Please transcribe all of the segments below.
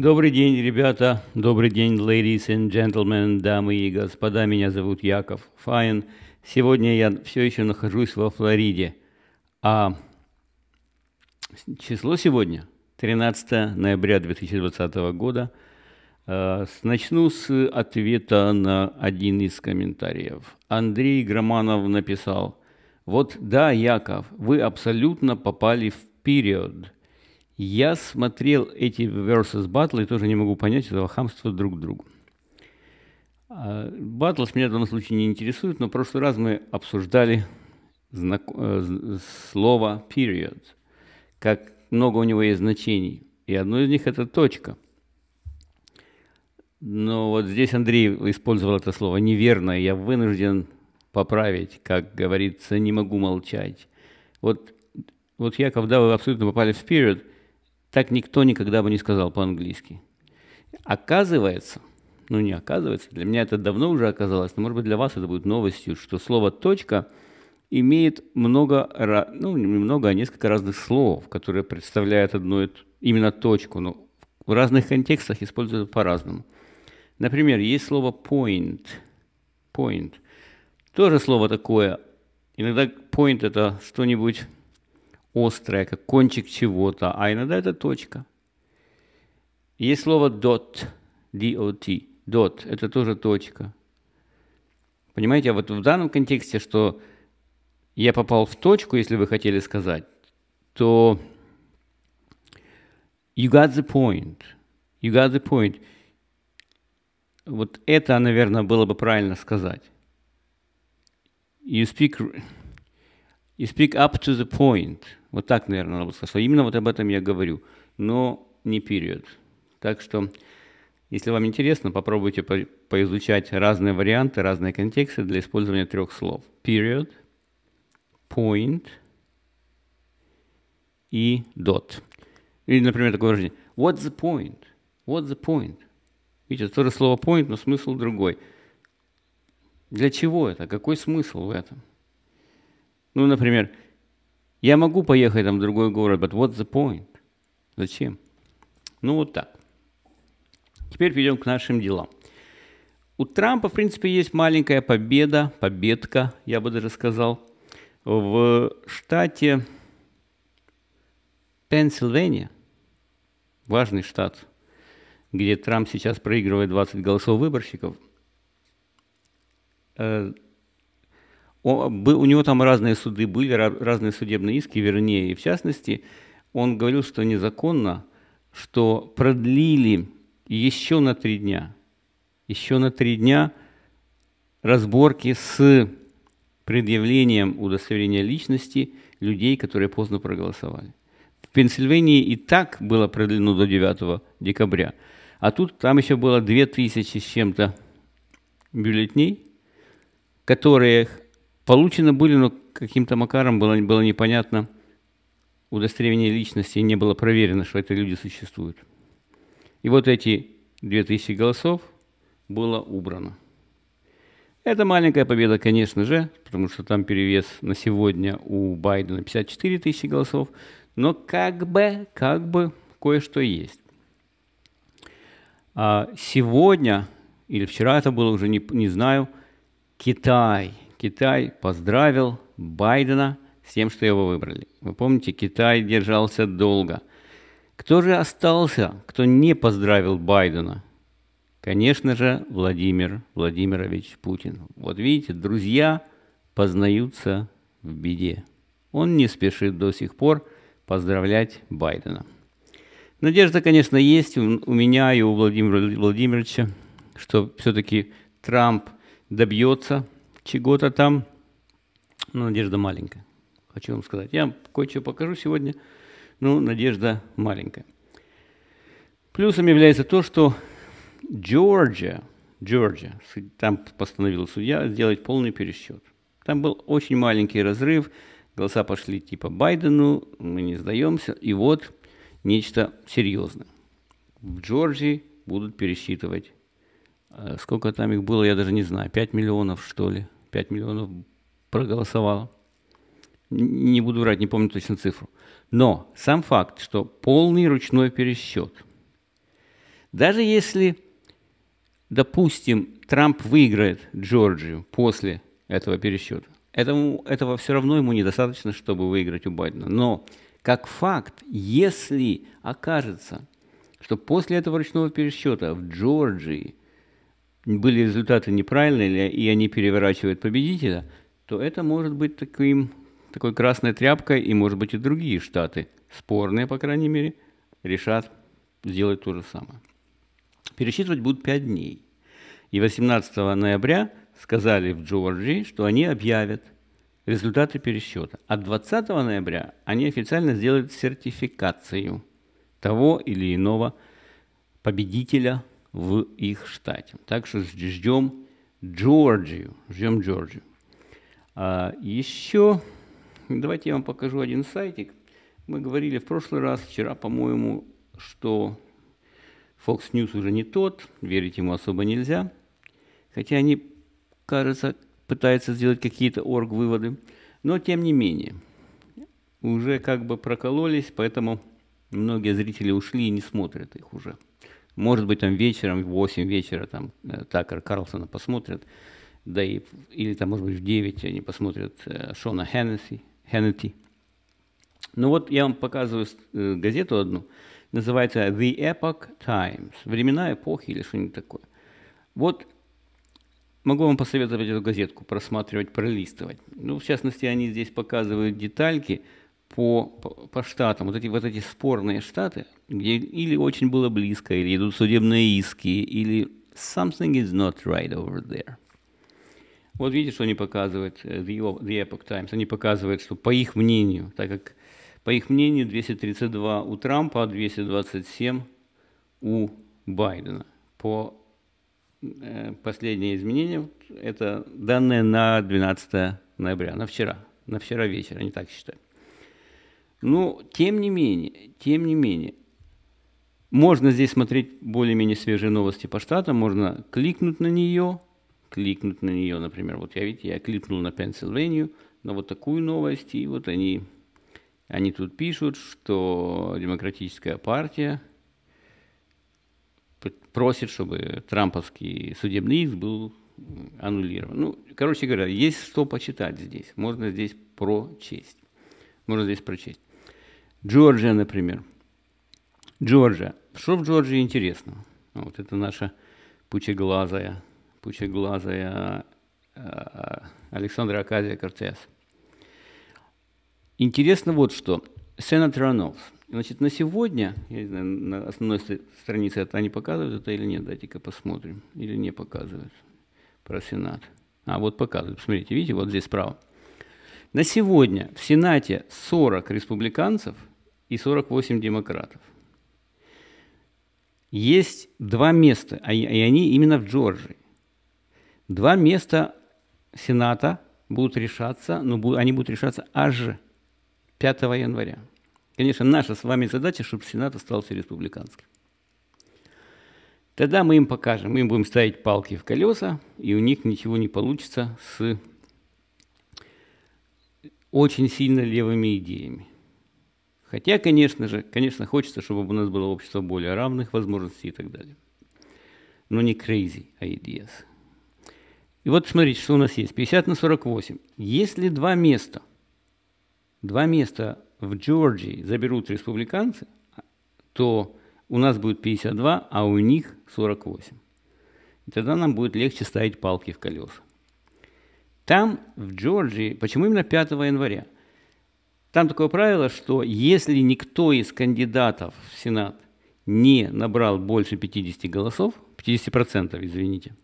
Добрый день, ребята. Добрый день, ladies and gentlemen, дамы и господа. Меня зовут Яков Файн. Сегодня я все еще нахожусь во Флориде. А число сегодня 13 ноября 2020 года. А, начну с ответа на один из комментариев. Андрей Громанов написал, «Вот да, Яков, вы абсолютно попали в период – я смотрел эти versus батлы и тоже не могу понять этого хамства друг к другу. А, батлс меня в данном случае не интересует, но в прошлый раз мы обсуждали знак... Э, слово period, как много у него есть значений. И одно из них – это точка. Но вот здесь Андрей использовал это слово неверно, и я вынужден поправить, как говорится, не могу молчать. Вот, вот я, когда вы абсолютно попали в период так никто никогда бы не сказал по-английски. Оказывается, ну не оказывается, для меня это давно уже оказалось, но может быть для вас это будет новостью, что слово «точка» имеет много, ну немного, а несколько разных слов, которые представляют одну и именно точку, но в разных контекстах используют по-разному. Например, есть слово point, point, тоже слово такое. Иногда point это что-нибудь острая, как кончик чего-то, а иногда это точка. Есть слово dot, D-O-T, dot, это тоже точка. Понимаете, а вот в данном контексте, что я попал в точку, если вы хотели сказать, то you got the point, you got the point. Вот это, наверное, было бы правильно сказать. You speak, you speak up to the point – вот так, наверное, надо было сказать, именно вот об этом я говорю, но не период. Так что, если вам интересно, попробуйте по поизучать разные варианты, разные контексты для использования трех слов. Period, point и dot. Или, например, такое выражение. What's the point? What's the point? Видите, это тоже слово point, но смысл другой. Для чего это? Какой смысл в этом? Ну, например, я могу поехать там в другой город, but what's the point? Зачем? Ну вот так. Теперь перейдем к нашим делам. У Трампа, в принципе, есть маленькая победа, победка, я бы даже сказал, в штате Пенсильвания, важный штат, где Трамп сейчас проигрывает 20 голосов выборщиков, э, у него там разные суды были, разные судебные иски, вернее, и в частности, он говорил, что незаконно, что продлили еще на три дня, еще на три дня разборки с предъявлением удостоверения личности людей, которые поздно проголосовали. В Пенсильвании и так было продлено до 9 декабря, а тут там еще было 2000 с чем-то бюллетней, которые Получены были, но каким-то макаром было, было непонятно, удостоверение личности не было проверено, что эти люди существуют. И вот эти 2000 голосов было убрано. Это маленькая победа, конечно же, потому что там перевес на сегодня у Байдена 54 тысячи голосов, но как бы, как бы кое-что есть. А сегодня, или вчера это было, уже не, не знаю, Китай – Китай поздравил Байдена с тем, что его выбрали. Вы помните, Китай держался долго. Кто же остался, кто не поздравил Байдена? Конечно же, Владимир Владимирович Путин. Вот видите, друзья познаются в беде. Он не спешит до сих пор поздравлять Байдена. Надежда, конечно, есть у меня и у Владимира Владимировича, что все-таки Трамп добьется чего-то там, но надежда маленькая. Хочу вам сказать. Я кое-что покажу сегодня, Ну, надежда маленькая. Плюсом является то, что Джорджия, Джорджия, там постановил судья сделать полный пересчет. Там был очень маленький разрыв, голоса пошли типа Байдену, мы не сдаемся, и вот нечто серьезное. В Джорджии будут пересчитывать. Э, сколько там их было, я даже не знаю, 5 миллионов, что ли, 5 миллионов проголосовало. Не буду врать, не помню точно цифру. Но сам факт, что полный ручной пересчет. Даже если, допустим, Трамп выиграет Джорджию после этого пересчета, этому, этого все равно ему недостаточно, чтобы выиграть у Байдена. Но как факт, если окажется, что после этого ручного пересчета в Джорджии были результаты неправильные, и они переворачивают победителя, то это может быть таким, такой красной тряпкой, и, может быть, и другие штаты, спорные, по крайней мере, решат сделать то же самое. Пересчитывать будут 5 дней. И 18 ноября сказали в Джорджии, что они объявят результаты пересчета. А 20 ноября они официально сделают сертификацию того или иного победителя – в их штате. Так что ждем Джорджию. Ждем Джорджию. А еще давайте я вам покажу один сайтик. Мы говорили в прошлый раз, вчера, по-моему, что Fox News уже не тот, верить ему особо нельзя. Хотя они, кажется, пытаются сделать какие-то орг-выводы. Но тем не менее, уже как бы прокололись, поэтому многие зрители ушли и не смотрят их уже. Может быть, там вечером, в 8 вечера, там, э, Такер Карлсона посмотрят, да и, или там, может быть, в 9 они посмотрят э, Шона Хеннесси, Хеннети. Ну вот я вам показываю э, газету одну, называется The Epoch Times, времена эпохи или что-нибудь такое. Вот могу вам посоветовать эту газетку просматривать, пролистывать. Ну, в частности, они здесь показывают детальки – по, по штатам, вот эти, вот эти спорные штаты, где или очень было близко, или идут судебные иски, или something is not right over there. Вот видите, что они показывают, э, the, Epoch Times, они показывают, что по их мнению, так как по их мнению 232 у Трампа, 227 а у Байдена. По э, последнее изменение, это данные на 12 ноября, на вчера, на вчера вечер, они так считают. Но ну, тем не менее, тем не менее, можно здесь смотреть более-менее свежие новости по штатам, можно кликнуть на нее, кликнуть на нее, например, вот я видите, я кликнул на Пенсильванию, на вот такую новость, и вот они, они тут пишут, что демократическая партия просит, чтобы трамповский судебный иск был аннулирован. Ну, короче говоря, есть что почитать здесь, можно здесь прочесть, можно здесь прочесть. Джорджия, например. Джорджия. Что в Джорджии интересно? Ну, вот это наша пучеглазая, пучеглазая а, а, Александра Аказия Кортес. Интересно вот что. Сенат Рановс. Значит, на сегодня, я не знаю, на основной странице это они показывают это или нет, дайте-ка посмотрим. Или не показывают про Сенат. А, вот показывают. Смотрите, видите, вот здесь справа. На сегодня в Сенате 40 республиканцев и 48 демократов. Есть два места, а и они именно в Джорджии. Два места Сената будут решаться, но ну, они будут решаться аж 5 января. Конечно, наша с вами задача, чтобы Сенат остался республиканским. Тогда мы им покажем, мы им будем ставить палки в колеса, и у них ничего не получится с очень сильно левыми идеями. Хотя, конечно же, конечно, хочется, чтобы у нас было общество более равных возможностей и так далее. Но не crazy ideas. А и вот смотрите, что у нас есть. 50 на 48. Если два места, два места в Джорджии заберут республиканцы, то у нас будет 52, а у них 48. И тогда нам будет легче ставить палки в колеса. Там, в Джорджии, почему именно 5 января? Там такое правило, что если никто из кандидатов в Сенат не набрал больше 50 голосов, 50%, извините,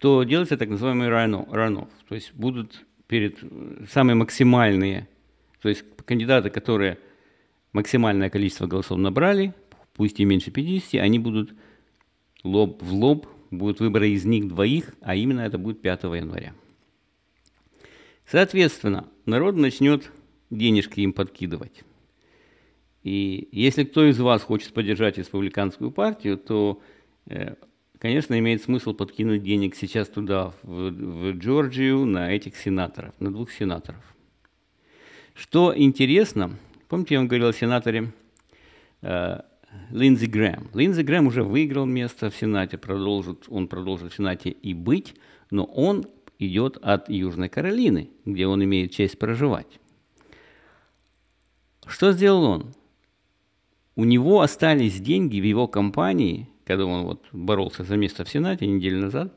то делается так называемый ранов. То есть будут перед э, самые максимальные, то есть кандидаты, которые максимальное количество голосов набрали, пусть и меньше 50, они будут лоб в лоб, будут выборы из них двоих, а именно это будет 5 января. Соответственно, народ начнет денежки им подкидывать. И если кто из вас хочет поддержать республиканскую партию, то, э, конечно, имеет смысл подкинуть денег сейчас туда, в, в Джорджию, на этих сенаторов, на двух сенаторов. Что интересно, помните, я вам говорил о сенаторе э, Линдзи Грэм. Линдзи Грэм уже выиграл место в Сенате, продолжит, он продолжит в Сенате и быть, но он идет от Южной Каролины, где он имеет честь проживать. Что сделал он? У него остались деньги в его компании, когда он вот боролся за место в Сенате неделю назад,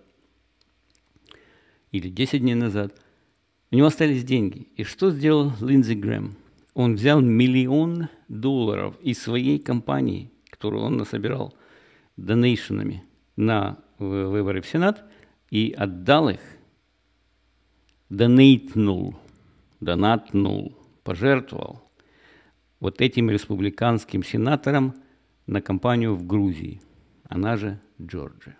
или 10 дней назад, у него остались деньги. И что сделал Линдзи Грэм? Он взял миллион долларов из своей компании, которую он насобирал донейшенами на выборы в Сенат, и отдал их – донейтнул, донатнул, пожертвовал вот этим республиканским сенаторам на кампанию в Грузии, она же Джорджия.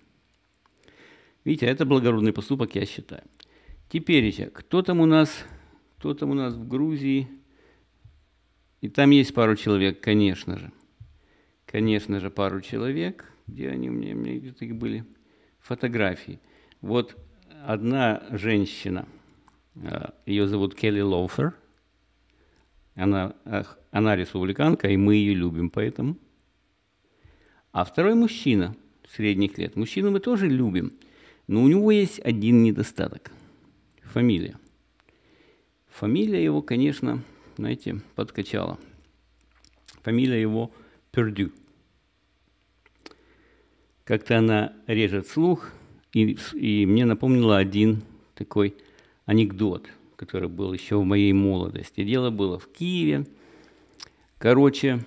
Видите, это благородный поступок, я считаю. Теперь, кто там у нас, кто там у нас в Грузии? И там есть пару человек, конечно же. Конечно же, пару человек. Где они у меня, у меня где-то их были? Фотографии. Вот одна женщина – Э, ее зовут Келли Лоуфер. Она, она республиканка, и мы ее любим поэтому. А второй мужчина средних лет. Мужчину мы тоже любим, но у него есть один недостаток – фамилия. Фамилия его, конечно, знаете, подкачала. Фамилия его Пердю. Как-то она режет слух, и, и мне напомнила один такой – анекдот, который был еще в моей молодости. Дело было в Киеве. Короче,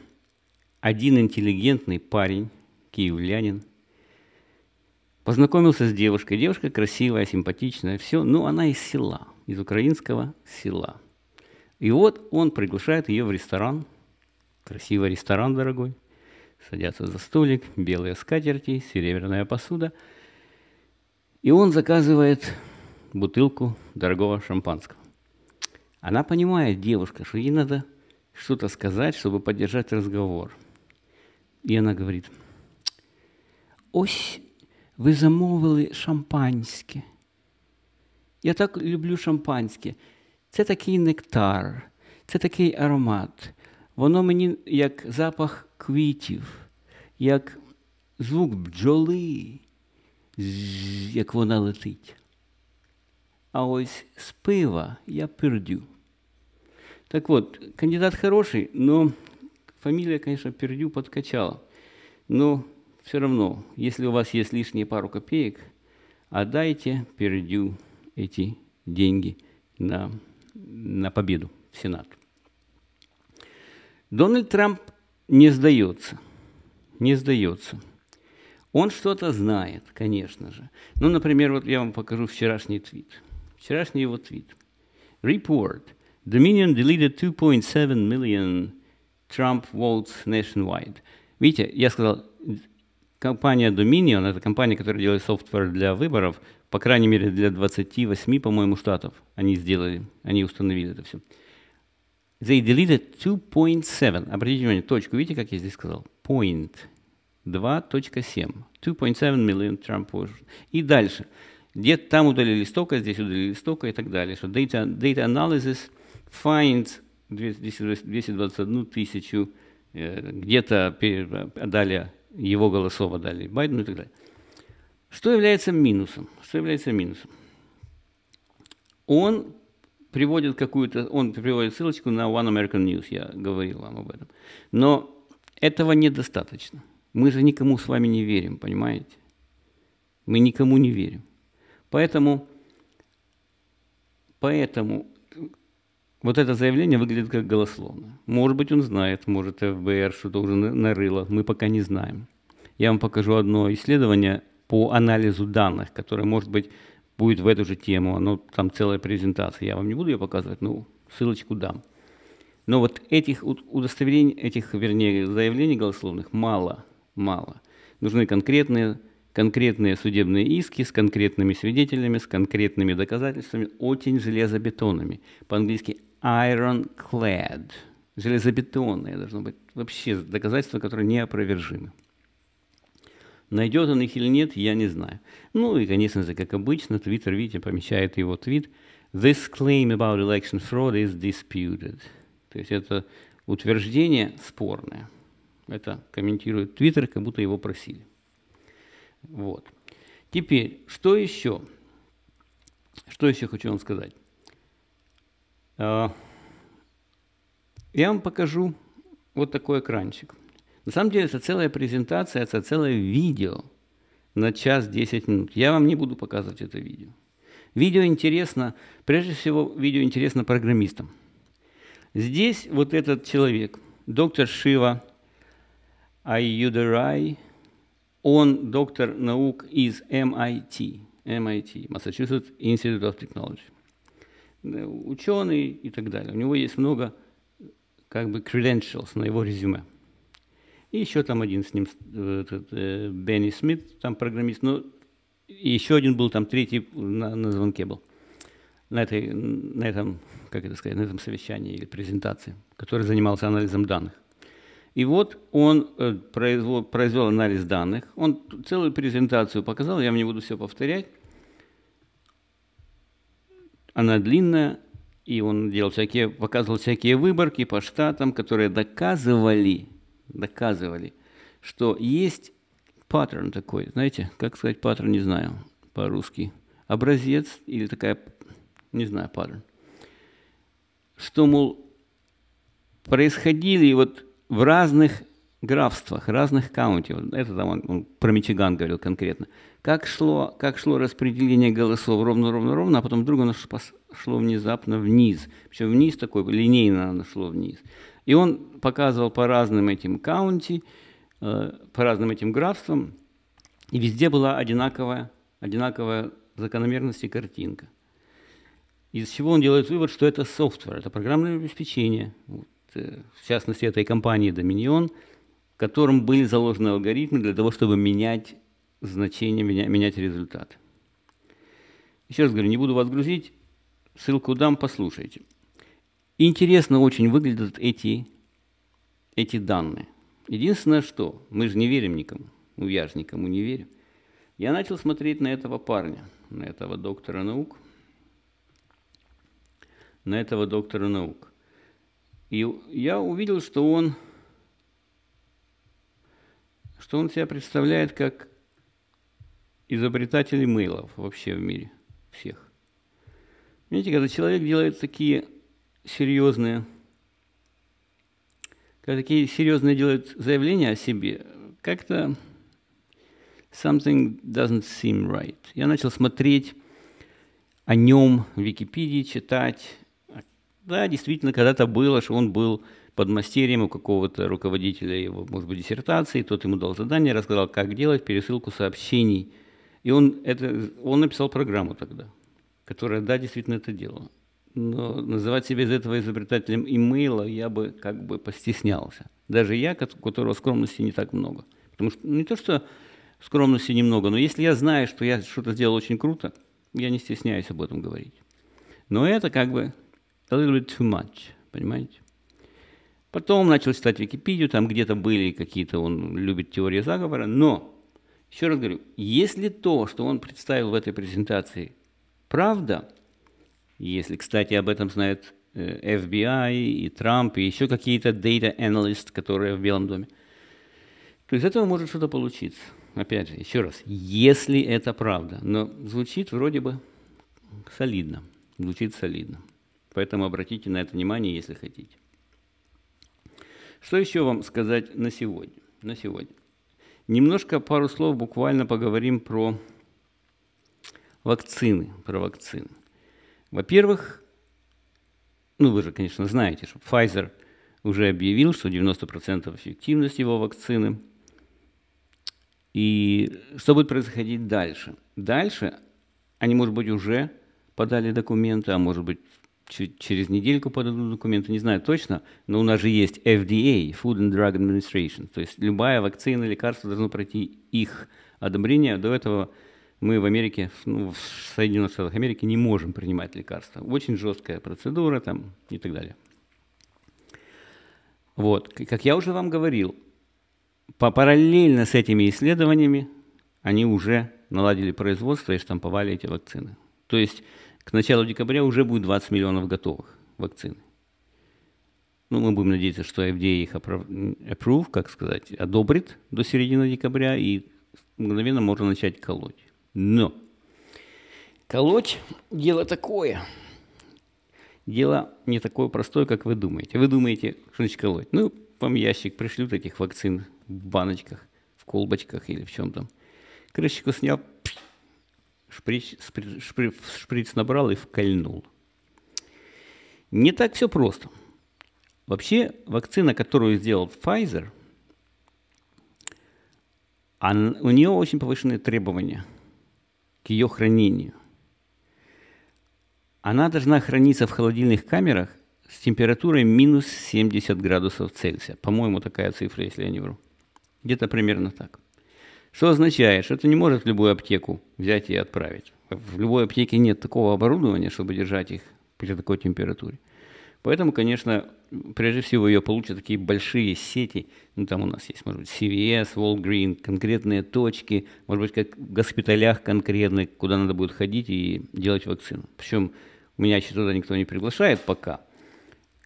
один интеллигентный парень, киевлянин, познакомился с девушкой. Девушка красивая, симпатичная, все, но она из села, из украинского села. И вот он приглашает ее в ресторан. Красивый ресторан, дорогой. Садятся за столик, белые скатерти, серебряная посуда. И он заказывает бутылку дорогого шампанского. Она понимает, девушка, что ей надо что-то сказать, чтобы поддержать разговор. И она говорит, ось вы замовили шампанське. Я так люблю шампанське. Це такий нектар, це такий аромат. Воно мені як запах квітів, як звук бджоли, як вона летить а ось з пива я пердю. Так вот, кандидат хороший, но фамилия, конечно, пердю подкачала. Но все равно, если у вас есть лишние пару копеек, отдайте пердю эти деньги на, на победу в Сенат. Дональд Трамп не сдается. Не сдается. Он что-то знает, конечно же. Ну, например, вот я вам покажу вчерашний твит. Вчерашний его твит. Report. Dominion deleted 2.7 million Trump votes nationwide. Видите, я сказал, компания Dominion, это компания, которая делает софтвер для выборов, по крайней мере для 28, по-моему, штатов, они сделали, они установили это все. They deleted 2.7. Обратите внимание, точку, видите, как я здесь сказал? Point 2.7. 2.7 million Trump votes. И дальше. Где там удалили столько, здесь удалили столько и так далее. Что data, data analysis finds 221 тысячу, э, где-то дали его голосово дали Байдену и так далее. Что является минусом? Что является минусом? Он приводит какую-то, он приводит ссылочку на One American News, я говорил вам об этом. Но этого недостаточно. Мы же никому с вами не верим, понимаете? Мы никому не верим. Поэтому, поэтому вот это заявление выглядит как голословно. Может быть, он знает, может, ФБР что-то уже нарыло, мы пока не знаем. Я вам покажу одно исследование по анализу данных, которое, может быть, будет в эту же тему. Оно там целая презентация. Я вам не буду ее показывать, но ссылочку дам. Но вот этих удостоверений, этих, вернее, заявлений голословных мало, мало. Нужны конкретные конкретные судебные иски с конкретными свидетелями, с конкретными доказательствами, очень железобетонными. По-английски ironclad. железобетонные, должно быть. Вообще доказательства, которые неопровержимы. Найдет он их или нет, я не знаю. Ну и, конечно же, как обычно, Твиттер, видите, помещает его твит. This claim about election fraud is disputed. То есть это утверждение спорное. Это комментирует Твиттер, как будто его просили. Вот. Теперь, что еще? Что еще хочу вам сказать? А, я вам покажу вот такой экранчик. На самом деле это целая презентация, это целое видео на час 10 минут. Я вам не буду показывать это видео. Видео интересно, прежде всего, видео интересно программистам. Здесь вот этот человек, доктор Шива Айюдарай, он доктор наук из MIT, MIT, Massachusetts Institute of Technology. Ученый и так далее. У него есть много как бы credentials на его резюме. И еще там один с ним, этот, э, Бенни Смит, там программист, ну, еще один был, там третий на, на звонке был, на, этой, на этом, как это сказать, на этом совещании или презентации, который занимался анализом данных. И вот он э, произвел, произвел анализ данных, он целую презентацию показал, я вам не буду все повторять. Она длинная, и он делал всякие, показывал всякие выборки по штатам, которые доказывали, доказывали, что есть паттерн такой, знаете, как сказать паттерн, не знаю по-русски, образец или такая, не знаю, паттерн, что, мол, происходили вот в разных графствах, разных каунти, вот это там он, он про Мичиган говорил конкретно, как шло, как шло распределение голосов ровно-ровно-ровно, а потом вдруг оно шло внезапно вниз. Причем вниз такой, линейно оно шло вниз. И он показывал по разным этим каунти, э, по разным этим графствам, и везде была одинаковая, одинаковая закономерность и картинка. Из чего он делает вывод, что это софтвер, это программное обеспечение. Вот. Э, в частности этой компании Dominion, которым были заложены алгоритмы для того, чтобы менять значение, меня, менять результат. Еще раз говорю, не буду вас грузить, ссылку дам, послушайте. Интересно очень выглядят эти, эти данные. Единственное, что мы же не верим никому, ну я же никому не верю. Я начал смотреть на этого парня, на этого доктора наук, на этого доктора наук. И я увидел, что он, что он себя представляет как изобретатель имейлов вообще в мире всех. Видите, когда человек делает такие серьезные, когда такие серьезные делают заявления о себе, как-то something doesn't seem right. Я начал смотреть о нем в Википедии, читать, да, действительно, когда-то было, что он был под подмастерьем у какого-то руководителя его, может быть, диссертации, тот ему дал задание, рассказал, как делать пересылку сообщений. И он, это, он написал программу тогда, которая, да, действительно это делала. Но называть себя из этого изобретателем имейла я бы как бы постеснялся. Даже я, у которого скромности не так много. Потому что ну, не то, что скромности немного, но если я знаю, что я что-то сделал очень круто, я не стесняюсь об этом говорить. Но это как бы A little bit too much, понимаете? Потом начал читать Википедию, там где-то были какие-то, он любит теории заговора, но, еще раз говорю, если то, что он представил в этой презентации, правда, если, кстати, об этом знает FBI э, и Трамп, и еще какие-то data analysts, которые в Белом доме, то из этого может что-то получиться. Опять же, еще раз, если это правда, но звучит вроде бы солидно, звучит солидно. Поэтому обратите на это внимание, если хотите. Что еще вам сказать на сегодня? На сегодня. Немножко пару слов буквально поговорим про вакцины. Про вакцины. Во-первых, ну вы же, конечно, знаете, что Pfizer уже объявил, что 90% эффективность его вакцины. И что будет происходить дальше? Дальше они, может быть, уже подали документы, а может быть, через недельку подадут документы, не знаю точно, но у нас же есть FDA, Food and Drug Administration, то есть любая вакцина, лекарство должно пройти их одобрение. До этого мы в Америке, ну, в Соединенных Штатах Америки не можем принимать лекарства. Очень жесткая процедура там и так далее. Вот, как я уже вам говорил, по параллельно с этими исследованиями они уже наладили производство и штамповали эти вакцины. То есть к началу декабря уже будет 20 миллионов готовых вакцин. Ну, мы будем надеяться, что FDA их approve, как сказать, одобрит до середины декабря, и мгновенно можно начать колоть. Но колоть – дело такое. Дело не такое простое, как вы думаете. Вы думаете, что значит колоть? Ну, вам ящик пришлют этих вакцин в баночках, в колбочках или в чем там. Крышечку снял, шприц, шприц, шприц, шприц набрал и вкольнул. Не так все просто. Вообще, вакцина, которую сделал Pfizer, он, у нее очень повышенные требования к ее хранению. Она должна храниться в холодильных камерах с температурой минус 70 градусов Цельсия. По-моему, такая цифра, если я не вру. Где-то примерно так. Что означает, что ты не может в любую аптеку взять и отправить. В любой аптеке нет такого оборудования, чтобы держать их при такой температуре. Поэтому, конечно, прежде всего ее получат такие большие сети. Ну, там у нас есть, может быть, CVS, Walgreen, конкретные точки, может быть, как в госпиталях конкретные, куда надо будет ходить и делать вакцину. Причем меня еще туда никто не приглашает пока.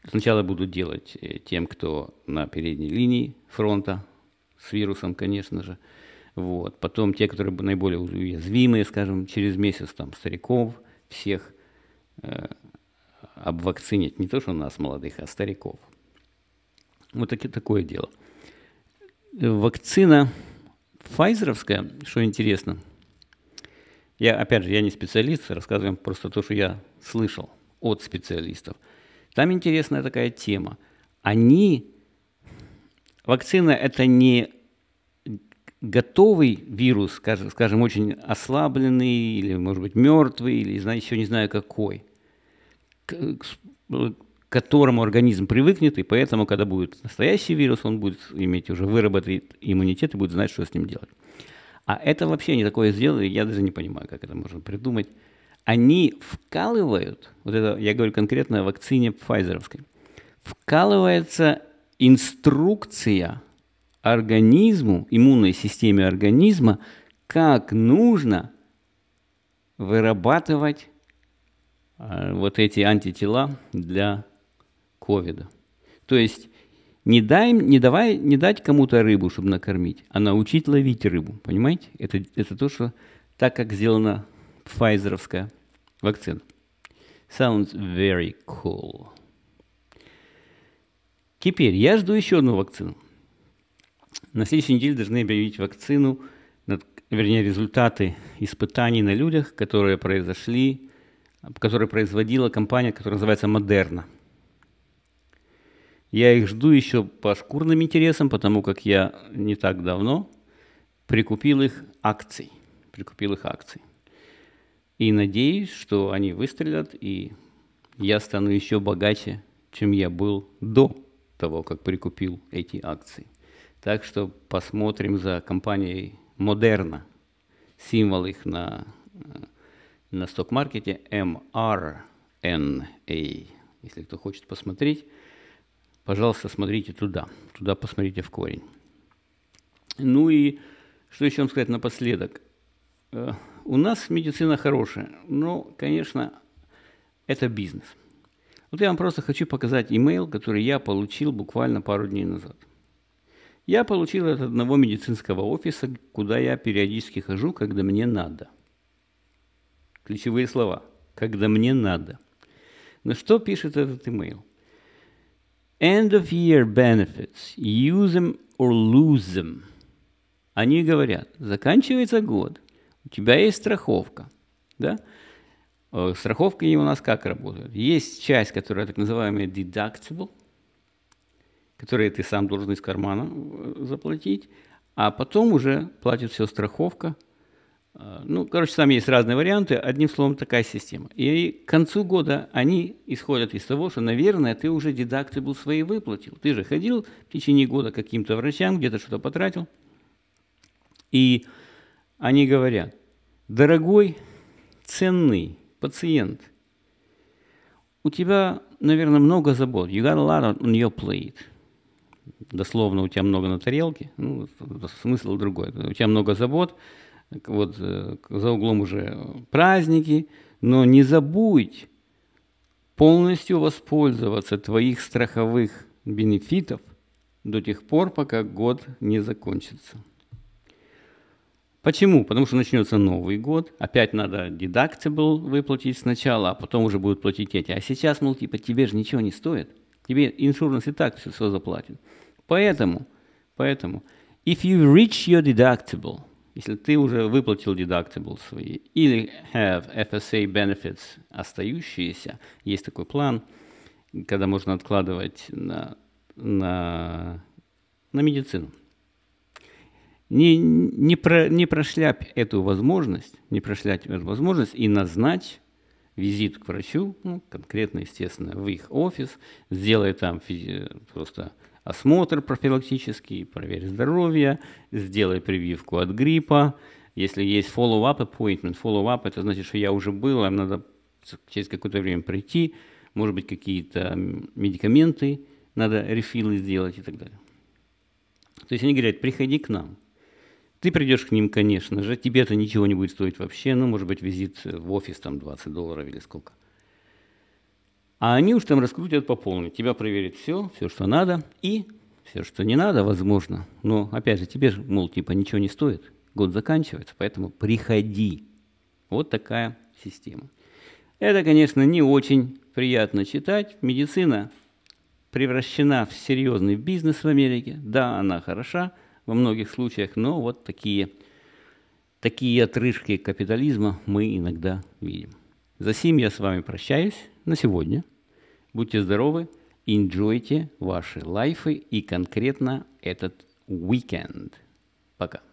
Сначала буду делать э, тем, кто на передней линии фронта, с вирусом, конечно же. Вот. Потом те, которые наиболее уязвимые, скажем, через месяц там стариков всех э, обвакцинить. Не то, что у нас молодых, а стариков. Вот таки, такое дело. Вакцина файзеровская, что интересно, я, опять же, я не специалист, рассказываем просто то, что я слышал от специалистов. Там интересная такая тема. Они, вакцина это не готовый вирус, скажем, очень ослабленный или, может быть, мертвый, или знаете, еще не знаю какой, к которому организм привыкнет, и поэтому, когда будет настоящий вирус, он будет иметь уже выработает иммунитет и будет знать, что с ним делать. А это вообще не такое сделали, я даже не понимаю, как это можно придумать. Они вкалывают, вот это я говорю конкретно о вакцине пфайзеровской, вкалывается инструкция – организму, иммунной системе организма, как нужно вырабатывать э, вот эти антитела для ковида. То есть не, дай, не, давай, не дать кому-то рыбу, чтобы накормить, а научить ловить рыбу. Понимаете? Это, это то, что так, как сделана пфайзеровская вакцина. Sounds very cool. Теперь я жду еще одну вакцину – на следующей неделе должны объявить вакцину, вернее, результаты испытаний на людях, которые произошли, которые производила компания, которая называется Модерна. Я их жду еще по шкурным интересам, потому как я не так давно прикупил их акций. Прикупил их акций. И надеюсь, что они выстрелят, и я стану еще богаче, чем я был до того, как прикупил эти акции. Так что посмотрим за компанией Moderna, Символ их на, на сток-маркете MRNA. А. Если кто хочет посмотреть, пожалуйста, смотрите туда. Туда посмотрите в корень. Ну и что еще вам сказать напоследок? Э, у нас медицина хорошая, но, конечно, это бизнес. Вот я вам просто хочу показать имейл, который я получил буквально пару дней назад. Я получил от одного медицинского офиса, куда я периодически хожу, когда мне надо. Ключевые слова. Когда мне надо. Но что пишет этот имейл? End of year benefits. Use them or lose them. Они говорят, заканчивается год, у тебя есть страховка. Да? Э, страховка у нас как работает? Есть часть, которая так называемая deductible, которые ты сам должен из кармана э, заплатить, а потом уже платит все страховка. Э, ну, короче, там есть разные варианты. Одним словом, такая система. И к концу года они исходят из того, что, наверное, ты уже дедакты был свои выплатил. Ты же ходил в течение года каким-то врачам, где-то что-то потратил. И они говорят, дорогой, ценный пациент, у тебя, наверное, много забот. You got a lot on your plate дословно у тебя много на тарелке, ну, смысл другой. У тебя много забот, вот э, за углом уже праздники, но не забудь полностью воспользоваться твоих страховых бенефитов до тех пор, пока год не закончится. Почему? Потому что начнется Новый год, опять надо дедакци был выплатить сначала, а потом уже будут платить эти. А сейчас, мол, типа, тебе же ничего не стоит – Тебе иншуранс и так все заплатит. Поэтому, поэтому, if you reach your deductible, если ты уже выплатил deductible свои, или have FSA benefits остающиеся, есть такой план, когда можно откладывать на, на, на медицину. Не, не, про, не прошляпь эту возможность, не прошлять эту возможность и назначь визит к врачу, ну, конкретно, естественно, в их офис, сделай там э, просто осмотр профилактический, проверь здоровье, сделай прививку от гриппа. Если есть follow-up appointment, follow-up – это значит, что я уже был, а надо через какое-то время прийти, может быть, какие-то медикаменты, надо рефилы сделать и так далее. То есть они говорят, приходи к нам – ты придешь к ним, конечно же, тебе это ничего не будет стоить вообще, ну, может быть, визит в офис там 20 долларов или сколько. А они уж там раскрутят по полной, тебя проверят все, все, что надо, и все, что не надо, возможно. Но, опять же, тебе, мол, типа, ничего не стоит, год заканчивается, поэтому приходи. Вот такая система. Это, конечно, не очень приятно читать. Медицина превращена в серьезный бизнес в Америке. Да, она хороша, во многих случаях, но вот такие, такие отрыжки капитализма мы иногда видим. За сим я с вами прощаюсь на сегодня. Будьте здоровы, инджойте ваши лайфы и конкретно этот уикенд. Пока.